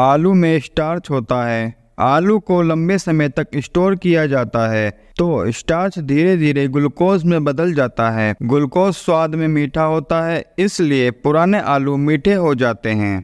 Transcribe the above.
आलू में स्टार्च होता है आलू को लंबे समय तक स्टोर किया जाता है तो स्टार्च धीरे धीरे ग्लूकोज में बदल जाता है ग्लूकोज स्वाद में मीठा होता है इसलिए पुराने आलू मीठे हो जाते हैं